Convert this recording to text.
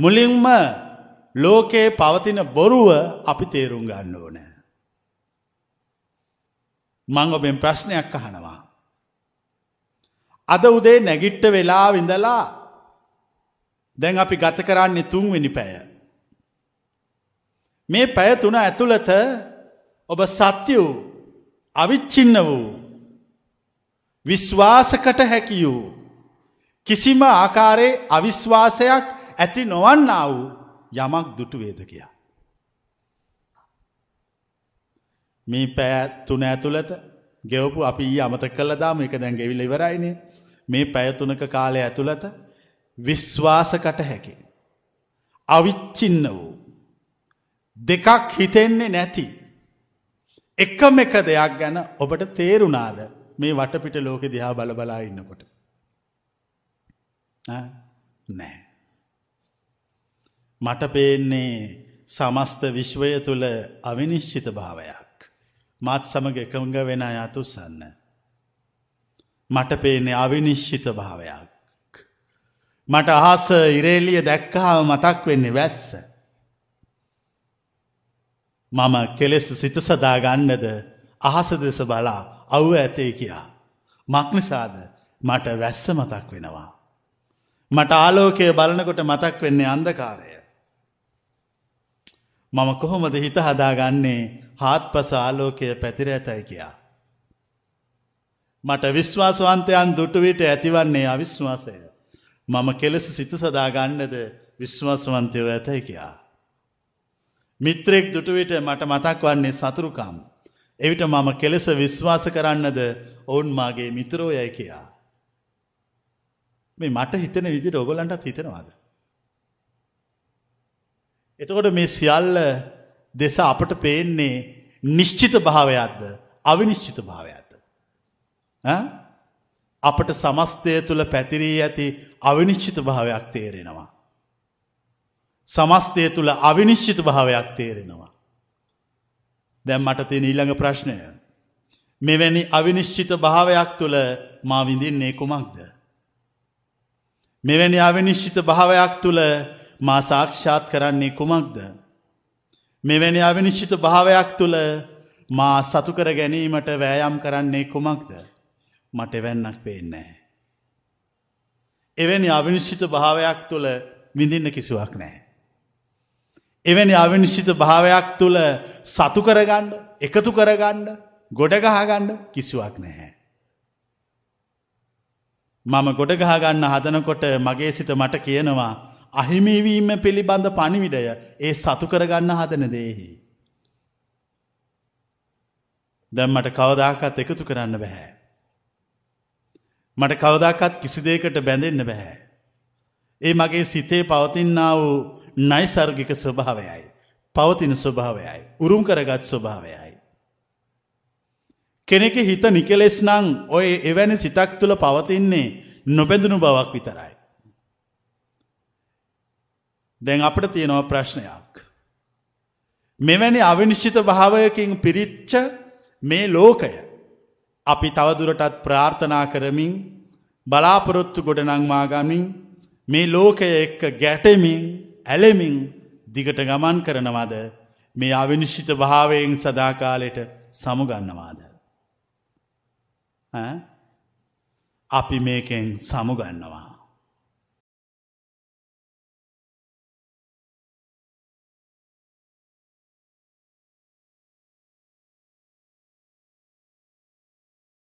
මුලින්ම ලෝකයේ පවතින බොරුව අපි තේරුම් ගන්න ඕන. මං ඔබෙන් ප්‍රශ්නයක් අහනවා. අද උදේ නැගිට්ට වෙලා විඳලා දැන් අපි ගත කරන්නේ තුන්වෙනි පැය. මේ පැය තුන ඇතුළත ඔබ සත්‍ය වූ අවිච්චින්න වූ විශ්වාසකට හැකියූ කිසිම ආකාරයේ අවිශ්වාසයක් ඇති නොවන්නා වූ යමක් දුටුවේද කියා. මේ පෑ තුන ඇතුළත ගෙවපු අපි අමත කල දාම එක දැන් ගෙවිල ඉවරයිනය මේ පැයතුනක කාලය ඇතුළත විශ්වාසකට හැකි. අවිච්චින්න වූ. දෙකක් හිතෙන්නේ නැති. එකම එක දෙයක් ගැන ඔබට තේරුණාද මේ වටපිට ලෝකෙ දිහා බලබලා ඉන්නකොට. නෑ. මට පේන්නේ සමස්ත විශ්වය තුල අවිනිශ්චිත භාවයක්. මාත් සමග එකඟ වෙන අය අතුසන්න. මට පේන්නේ අවිනිශ්චිත භාවයක්. මට අහස ඉරේලිය දැක්කහම මතක් වෙන්නේ වැස්ස. මම කෙලෙස සිත සදා ගන්නද අහස දෙස බලා අව්ව ඇතේ කියා. මක්නිසාද මට වැස්ස මතක් වෙනවා. මට ආලෝකය බලනකොට මතක් වෙන්නේ අන්දකාරය. මම කොහොමද හිත හදාගන්නේ හාත්පස ආලෝකය පැතිර ඇතැයි කියා. මට විශ්වාසවන්තයන් දුටුවිට ඇතිවන්නේ අවිශ්වාසය. මම කෙලෙස සිත සදාගන්නද විශ්වාසවන්තයව ඇතැයි කියා. මිත්‍රෙක් දුටුවිට මට මතක් වන්නේ සතුරුකම්. එවිට මම කෙලෙස විශ්වාස කරන්නද ඔවුන් මාගේ මිතරෝයයි කියා. මේ මට හිතන විදිට ඔගොලන්ටත් හිතනවාද. එතකොට මේ සියල්ල දෙස අපට පේන්නේ නිශ්චිත භාවයක්ද අවිනිශ්චිත භාවයක්ද. අපට සමස්තය තුළ පැතිරී ඇති අවිනිශ්චිත භාවයක් තේරෙනවා. සමස්තය තුළ අවිනිශ්චිත භාවයක් තේරෙනවා. දැම් මට තියෙන ඊළඟ ප්‍රශ්නය. මෙවැනි අවිනිශ්චිත භාවයක් තුළ මා විඳින්නේ කුමක්ද. මෙවැනි අවිනිශ්චිත භාවයක් තුළ මා සාක්ෂාත් කරන්නේ කුමක්ද. මෙවැනි අවිනිශ්චිත භාවයක් තුළ මා සතුකර ගැනීමට වෑයම් කරන්නේ කුමක්ද මට එවැන්නක් පේන්නේ. එවැනි අවිනිශ්චිත භාවයක් තුළ විඳින්න කිසිවක් නෑ. එවැනි අවිනිශ්චිත භාවයක් තුළ සතුකරගණ්ඩ එකතු කරගණ්ඩ ගොඩගහගණ්ඩ කිසිවක් නැහැ. මම ගොඩගහගන්න හදනකොට මගේ සිත මට කියනවා අහිමිවීම පිළිබඳ පණිවිඩය ඒ සතු කරගන්න හදන දේහි. දැම්මට කවදාකත් එකතු කරන්න බැහැ. මට කවදාකත් කිසිදේකට බැඳෙන්න්න බැහැ. ඒ මගේ සිතේ පවතින්නා වූ නයිසර්ගික ස්වභාවයයි. පවතින ස්වභාවයයි. උරුම් කරගත් ස්වභාවයයි. කෙනෙක හිත නිකලෙස් නං ඔය එවැනි සිතක් තුළ පවතින්නේ නොබැඳනු බවක් විතරයි. දැන් අපට තියෙනවා ප්‍රශ්නයක්. මෙවැනි අවිනිශ්චිත භාවයකින් පිරිච්ච මේ ලෝකය. අපි තවදුරටත් ප්‍රාර්ථනා කරමින් බලාපොරොත්තු ගොඩනංමාගමින් මේ ලෝකය එක්ක ගැටමින් ඇලෙමින් දිගට ගමන් කරනවද මේ අවිනිශ්චිත භාවයෙන් සදාකාලෙට සමුගන්නවාද. අපි මේකෙන් සමුගන්නවා.